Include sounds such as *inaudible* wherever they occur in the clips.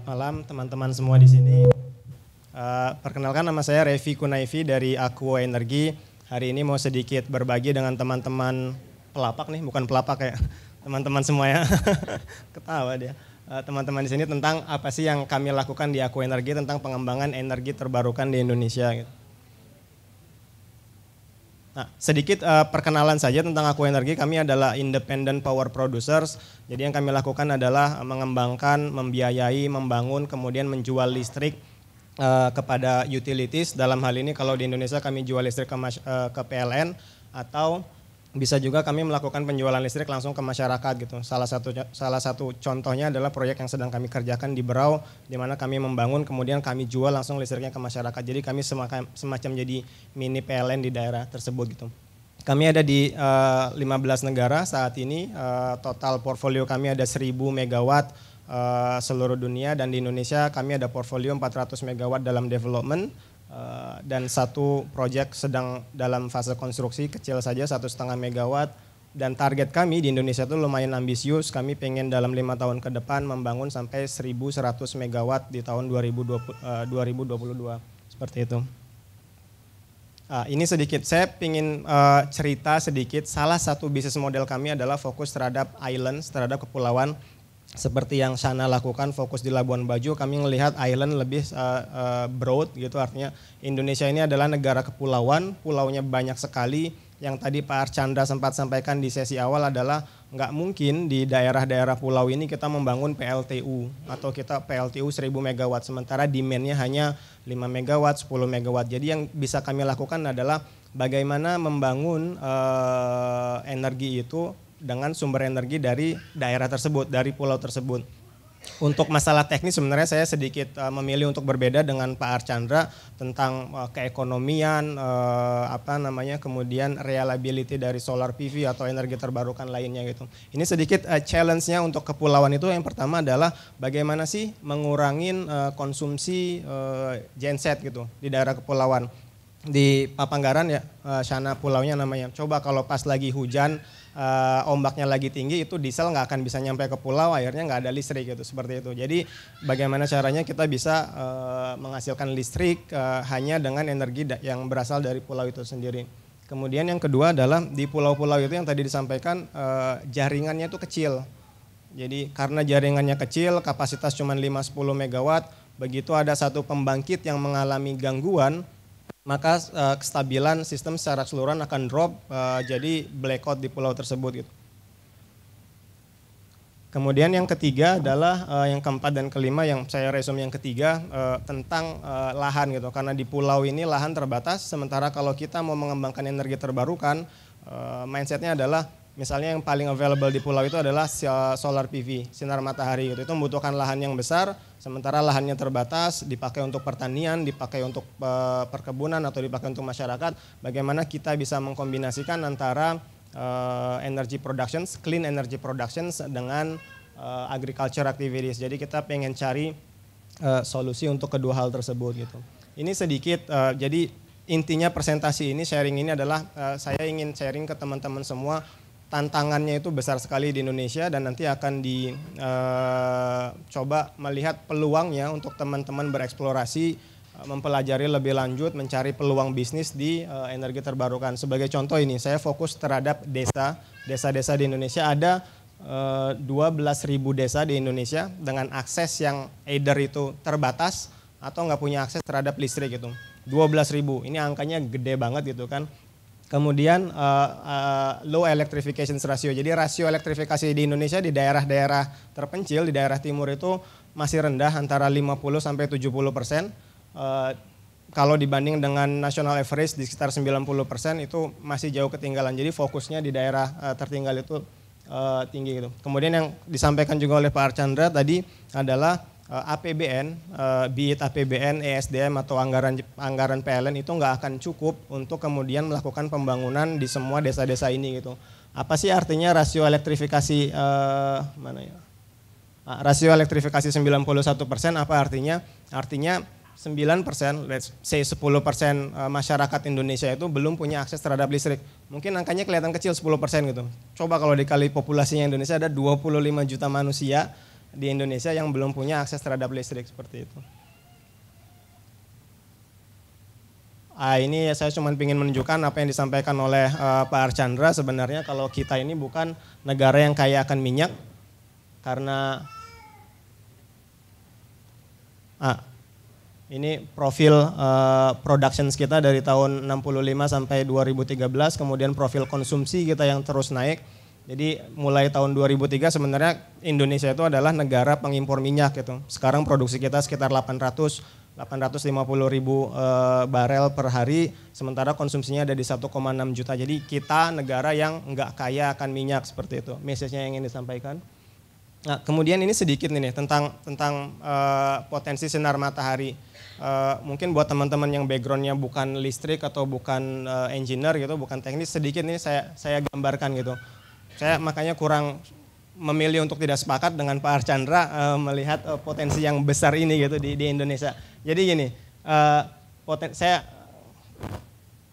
Selamat malam teman-teman semua di sini. Uh, perkenalkan nama saya Revi Kunaifi dari Aqua Energi. Hari ini mau sedikit berbagi dengan teman-teman pelapak nih, bukan pelapak ya, *laughs* teman-teman semua ya. *laughs* Ketawa dia. Eh, teman-teman uh, di sini tentang apa sih yang kami lakukan di Aqua Energi tentang pengembangan energi terbarukan di Indonesia. Gitu. Nah, sedikit uh, perkenalan saja tentang Aku Energi. Kami adalah independent power producers. Jadi yang kami lakukan adalah eh, mengembangkan, membiayai, membangun, kemudian menjual listrik uh, kepada utilities. Dalam hal ini kalau di Indonesia kami jual listrik ke, uh, ke PLN atau bisa juga kami melakukan penjualan listrik langsung ke masyarakat gitu. Salah satu salah satu contohnya adalah proyek yang sedang kami kerjakan di Berau di mana kami membangun kemudian kami jual langsung listriknya ke masyarakat. Jadi kami semacam semacam jadi mini PLN di daerah tersebut gitu. Kami ada di uh, eh, 15 negara saat ini uh, total portfolio kami ada 1000 megawatt uh, seluruh dunia dan di Indonesia kami ada portfolio 400 megawatt dalam development Eh, dan satu proyek sedang dalam fase konstruksi kecil saja satu setengah megawatt dan target kami di Indonesia itu lumayan ambisius kami pengen dalam lima tahun ke depan membangun sampai 1100 megawatt di tahun 2020, uh, 2022 seperti itu uh, ini sedikit saya ingin eh, cerita sedikit salah satu bisnis model kami adalah fokus terhadap islands terhadap kepulauan seperti yang Sana lakukan fokus di Labuan Bajo, kami melihat island lebih uh, uh, broad gitu artinya Indonesia ini adalah negara kepulauan, pulaunya banyak sekali. Yang tadi Pak Archandra sempat sampaikan di sesi awal adalah nggak mungkin di daerah-daerah pulau ini kita membangun PLTU atau kita PLTU 1000 MW sementara demandnya hanya 5 MW, 10 MW. Jadi yang bisa kami lakukan adalah bagaimana membangun uh, energi itu dengan sumber energi dari daerah tersebut, dari pulau tersebut. Untuk masalah teknis sebenarnya saya sedikit uh, memilih untuk berbeda dengan Pak Archandra tentang uh, keekonomian uh, apa namanya kemudian reliability dari solar PV atau energi terbarukan lainnya gitu. Ini sedikit uh, challenge-nya untuk kepulauan itu yang pertama adalah bagaimana sih mengurangin uh, konsumsi uh, genset gitu di daerah kepulauan di Papanggaran ya eh, sana pulaunya namanya. Coba kalau pas lagi hujan eh, ombaknya lagi tinggi itu diesel nggak akan bisa nyampe ke pulau akhirnya nggak ada listrik gitu seperti itu. Jadi bagaimana caranya kita bisa eh, menghasilkan listrik hanya dengan energi yang berasal dari pulau itu sendiri. Kemudian yang kedua adalah di pulau-pulau itu yang tadi disampaikan jaringannya itu kecil. Jadi karena jaringannya kecil kapasitas cuma 5-10 megawatt begitu ada satu pembangkit yang mengalami gangguan maka uh, kestabilan sistem secara keseluruhan akan drop uh, jadi blackout di pulau tersebut gitu. Kemudian yang ketiga adalah uh, yang keempat dan kelima yang saya resume yang ketiga uh, tentang uh, lahan gitu karena di pulau ini lahan terbatas sementara kalau kita mau mengembangkan energi terbarukan uh, mindsetnya adalah Misalnya yang paling available di pulau itu adalah solar PV, sinar matahari gitu. Itu membutuhkan lahan yang besar, sementara lahannya terbatas, dipakai untuk pertanian, dipakai untuk eh, perkebunan atau dipakai untuk masyarakat. Bagaimana kita bisa mengkombinasikan antara uh, energy productions, clean energy production dengan uh, agriculture activities. Jadi kita pengen cari uh, solusi untuk kedua hal tersebut gitu. Ini sedikit uh, jadi intinya presentasi ini sharing ini adalah uh, saya ingin sharing ke teman-teman semua tantangannya itu besar sekali di Indonesia dan nanti akan dicoba eh, uh, melihat peluangnya untuk teman-teman bereksplorasi eh, mempelajari lebih lanjut mencari peluang bisnis di uh, energi terbarukan. Sebagai contoh ini saya fokus terhadap desa, desa-desa di Indonesia ada 12.000 desa di Indonesia dengan akses yang either itu terbatas atau nggak punya akses terhadap listrik gitu. 12.000 ini angkanya gede banget gitu kan Kemudian uh, uh, low electrification ratio. Jadi rasio elektrifikasi di Indonesia di daerah-daerah terpencil, di daerah timur itu masih rendah antara 50 sampai 70 persen. Uh, kalau dibanding dengan national average di sekitar 90 persen itu masih jauh ketinggalan. Jadi fokusnya di daerah uh, tertinggal itu uh, tinggi gitu. Kemudian yang disampaikan juga oleh Pak Archandra tadi adalah Eh, APBN, eh, be it APBN, ESDM atau anggaran anggaran PLN itu nggak akan cukup untuk kemudian melakukan pembangunan di semua desa-desa ini gitu. Apa sih artinya rasio elektrifikasi eh, mana ya? Ah, rasio elektrifikasi 91 persen apa artinya? Artinya 9 persen, let's say 10 persen eh, masyarakat Indonesia itu belum punya akses terhadap listrik. Mungkin angkanya kelihatan kecil 10 persen gitu. Coba kalau dikali populasinya Indonesia ada 25 juta manusia, di Indonesia yang belum punya akses terhadap listrik seperti itu. Ah, ini saya cuma ingin menunjukkan apa yang disampaikan oleh uh, Pak Archandra sebenarnya kalau kita ini bukan negara yang kaya akan minyak karena ah, ini profil uh, eh, production kita dari tahun 65 sampai 2013 kemudian profil konsumsi kita yang terus naik jadi mulai tahun 2003 sebenarnya Indonesia itu adalah negara pengimpor minyak gitu. Sekarang produksi kita sekitar 800 850 ribu e, barel per hari, sementara konsumsinya ada di 1,6 juta. Jadi kita negara yang nggak kaya akan minyak seperti itu. Message-nya yang ingin disampaikan. Nah, kemudian ini sedikit nih tentang tentang e, potensi sinar matahari. E, mungkin buat teman-teman yang backgroundnya bukan listrik atau bukan e, engineer gitu, bukan teknis, sedikit nih saya saya gambarkan gitu saya makanya kurang memilih untuk tidak sepakat dengan Pak Archandra uh, melihat uh, potensi yang besar ini gitu di, di Indonesia. Jadi gini, uh, poten, saya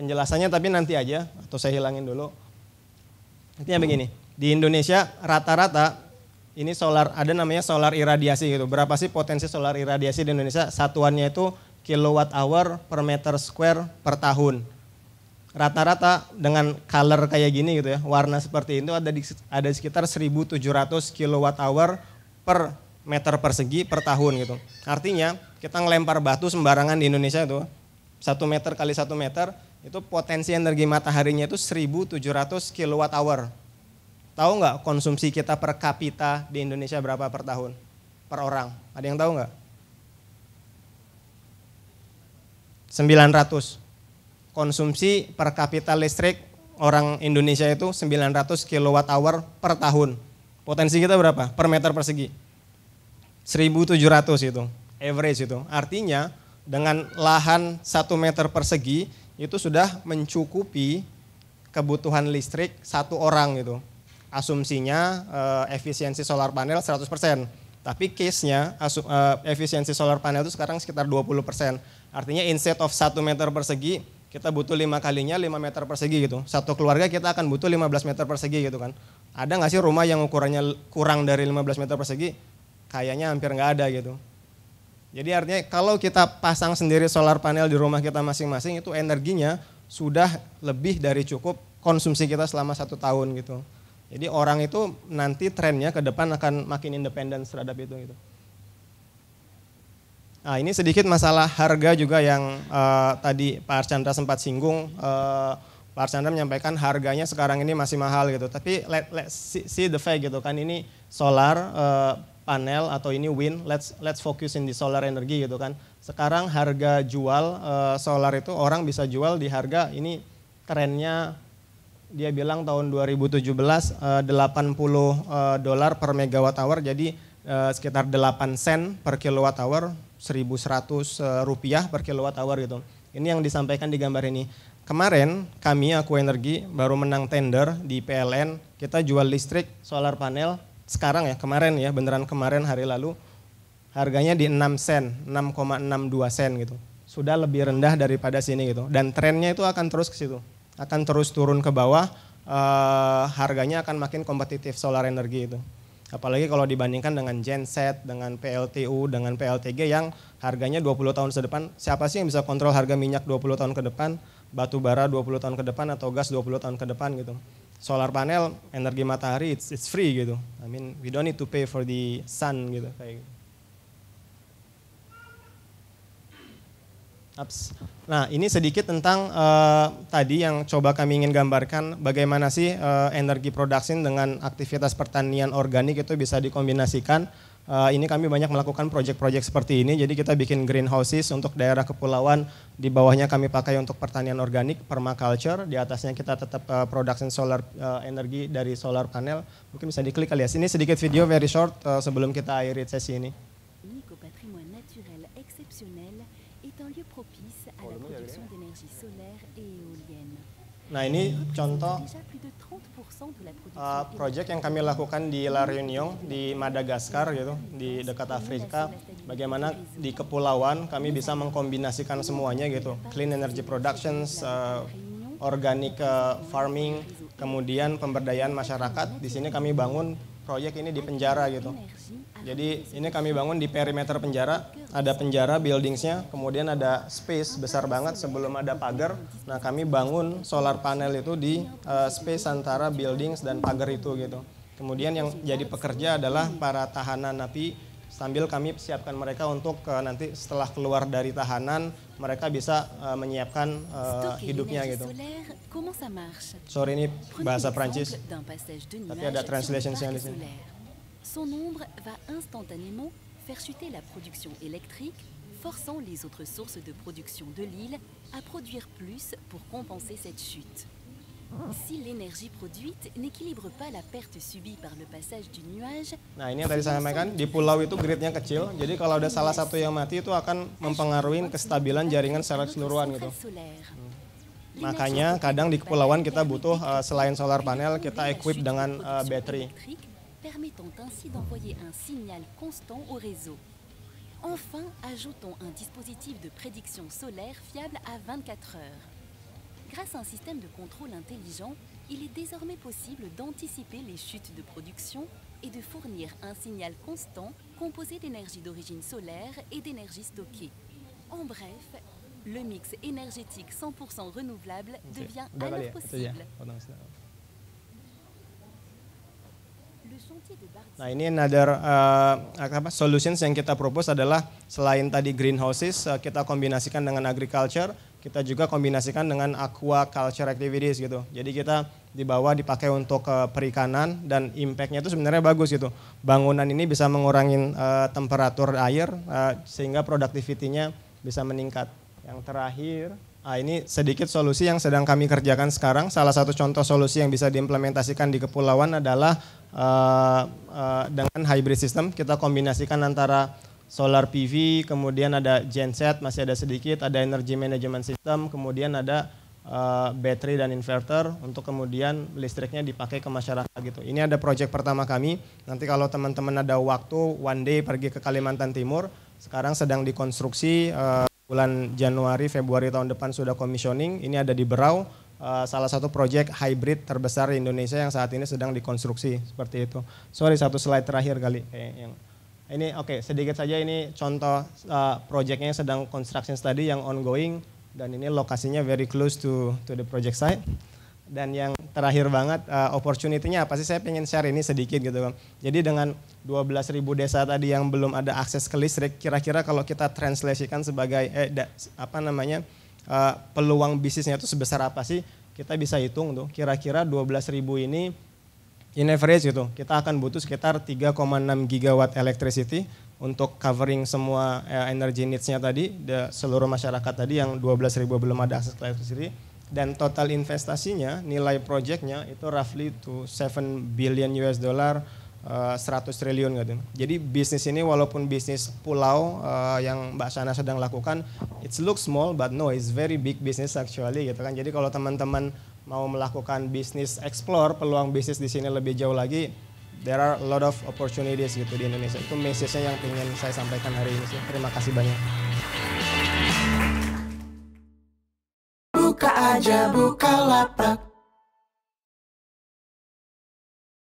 penjelasannya tapi nanti aja atau saya hilangin dulu. Artinya begini, di Indonesia rata-rata ini solar ada namanya solar iradiasi gitu. Berapa sih potensi solar iradiasi di Indonesia? Satuannya itu kilowatt hour per meter square per tahun rata-rata dengan color kayak gini gitu ya, warna seperti itu ada di ada sekitar 1700 kilowatt hour per meter persegi per tahun gitu. Artinya kita ngelempar batu sembarangan di Indonesia itu satu meter kali satu meter itu potensi energi mataharinya itu 1700 kilowatt hour. Tahu nggak konsumsi kita per kapita di Indonesia berapa per tahun? Per orang. Ada yang tahu nggak? 900 konsumsi per kapita listrik orang Indonesia itu 900 kWh per tahun. Potensi kita berapa? Per meter persegi. 1700 itu, average itu. Artinya dengan lahan 1 meter persegi itu sudah mencukupi kebutuhan listrik satu orang itu. Asumsinya eh, efisiensi solar panel 100%. Tapi case-nya eh, efisiensi solar panel itu sekarang sekitar 20%. Artinya instead of 1 meter persegi kita butuh lima kalinya 5 meter persegi gitu. Satu keluarga kita akan butuh 15 meter persegi gitu kan. Ada nggak sih rumah yang ukurannya kurang dari 15 meter persegi? Kayaknya hampir nggak ada gitu. Jadi artinya kalau kita pasang sendiri solar panel di rumah kita masing-masing itu energinya sudah lebih dari cukup konsumsi kita selama satu tahun gitu. Jadi orang itu nanti trennya ke depan akan makin independen terhadap itu gitu. Nah, ini sedikit masalah harga juga yang uh, tadi Pak Archandra sempat singgung. Uh, Pak Archandra menyampaikan harganya sekarang ini masih mahal gitu. Tapi let, let's see, the fact gitu kan ini solar uh, panel atau ini wind. Let's let's focus in di solar energi gitu kan. Sekarang harga jual uh, solar itu orang bisa jual di harga ini trennya dia bilang tahun 2017 uh, 80 uh, dolar per megawatt hour. Jadi Eh, sekitar 8 sen per kilowatt hour, 1.100 eh, rupiah per kilowatt hour gitu. Ini yang disampaikan di gambar ini. Kemarin kami Aku Energi baru menang tender di PLN, kita jual listrik solar panel sekarang ya kemarin ya beneran kemarin hari lalu harganya di 6 sen, 6,62 sen gitu. Sudah lebih rendah daripada sini gitu. Dan trennya itu akan terus ke situ. Akan terus turun ke bawah, uh, harganya akan makin kompetitif solar energi itu. Apalagi kalau dibandingkan dengan genset, dengan PLTU, dengan PLTG yang harganya 20 tahun ke depan. Siapa sih yang bisa kontrol harga minyak 20 tahun ke depan, batu bara 20 tahun ke depan atau gas 20 tahun ke depan gitu. Solar panel, energi matahari it's, it's free gitu. I mean we don't need to pay for the sun gitu kayak gitu. Ups. Nah, ini sedikit tentang uh, tadi yang coba kami ingin gambarkan bagaimana sih uh, energi produksi dengan aktivitas pertanian organik itu bisa dikombinasikan. Uh, ini kami banyak melakukan proyek-proyek seperti ini. Jadi kita bikin greenhouses untuk daerah kepulauan. Di bawahnya kami pakai untuk pertanian organik, permaculture. Di atasnya kita tetap uh, production solar uh, energi dari solar panel. Mungkin bisa diklik alias. Ini sedikit video very short uh, sebelum kita akhiri sesi ini. Nah ini contoh uh, proyek yang kami lakukan di La Reunion di Madagaskar gitu, di dekat Afrika. Bagaimana di kepulauan kami bisa mengkombinasikan semuanya gitu, clean energy productions, uh, organic uh, farming, kemudian pemberdayaan masyarakat. Di sini kami bangun proyek ini di penjara gitu. Jadi ini kami bangun di perimeter penjara, ada penjara buildingsnya, kemudian ada space besar banget sebelum ada pagar. Nah kami bangun solar panel itu di uh, space antara buildings dan pagar itu gitu. Kemudian yang jadi pekerja adalah para tahanan napi sambil kami siapkan mereka untuk uh, nanti setelah keluar dari tahanan mereka bisa uh, menyiapkan uh, hidupnya gitu. Sorry ini bahasa Prancis, tapi ada translation yang di sini son ombre va instantanément faire chuter la production électrique, forçant les autres sources de production de l'île à produire plus pour compenser cette chute. Si l'énergie produite n'équilibre pas la perte subie par le passage du nuage. Nah, ini yang tadi saya sampaikan di pulau itu gridnya kecil. Jadi kalau ada salah satu yang mati itu akan mempengaruhi kestabilan jaringan secara keseluruhan gitu. Hmm. Makanya kadang di kepulauan kita butuh uh, selain solar panel kita equip dengan uh, eh, baterai. permettant ainsi d'envoyer un signal constant au réseau. Enfin, ajoutons un dispositif de prédiction solaire fiable à 24 heures. Grâce à un système de contrôle intelligent, il est désormais possible d'anticiper les chutes de production et de fournir un signal constant composé d'énergie d'origine solaire et d'énergie stockée. En bref, le mix énergétique 100% renouvelable devient bah, alors possible. Nah ini another uh, apa, solutions yang kita propose adalah selain tadi greenhouses uh, kita kombinasikan dengan agriculture, kita juga kombinasikan dengan aquaculture activities gitu. Jadi kita di bawah dipakai untuk uh, perikanan dan impactnya itu sebenarnya bagus gitu. Bangunan ini bisa mengurangi uh, temperatur air uh, sehingga produktivitinya bisa meningkat. Yang terakhir uh, ini sedikit solusi yang sedang kami kerjakan sekarang. Salah satu contoh solusi yang bisa diimplementasikan di kepulauan adalah uh, uh, dengan hybrid system kita kombinasikan antara solar PV, kemudian ada genset masih ada sedikit, ada energy management system, kemudian ada uh, eh, baterai dan inverter untuk kemudian listriknya dipakai ke masyarakat gitu. Ini ada project pertama kami. Nanti kalau teman-teman ada waktu one day pergi ke Kalimantan Timur, sekarang sedang dikonstruksi uh, bulan Januari Februari tahun depan sudah commissioning. Ini ada di Berau Eh, salah satu proyek hybrid terbesar di Indonesia yang saat ini sedang dikonstruksi seperti itu. Sorry satu slide terakhir kali eh, yang ini oke okay, sedikit saja ini contoh uh, eh, proyeknya yang sedang construction study yang ongoing dan ini lokasinya very close to to the project site. Dan yang terakhir banget uh, opportunity-nya apa sih saya pengen share ini sedikit gitu kan. Jadi dengan 12.000 desa tadi yang belum ada akses ke listrik kira-kira kalau kita translasikan sebagai eh da, apa namanya? uh, peluang bisnisnya itu sebesar apa sih? Kita bisa hitung tuh kira-kira 12.000 ini in average gitu. Kita akan butuh sekitar 3,6 gigawatt electricity untuk covering semua uh, energy needs-nya tadi the, seluruh masyarakat tadi yang 12.000 belum ada akses electricity dan total investasinya nilai proyeknya itu roughly to 7 billion US dollar 100 eh, triliun gitu. Jadi bisnis ini walaupun bisnis pulau uh, yang Mbak Sana sedang lakukan, it's look small but no, it's very big business actually gitu kan. Jadi kalau teman-teman mau melakukan bisnis explore peluang bisnis di sini lebih jauh lagi, there are a lot of opportunities gitu di Indonesia. Itu message-nya yang ingin saya sampaikan hari ini sih. Terima kasih banyak. Buka aja buka lapak.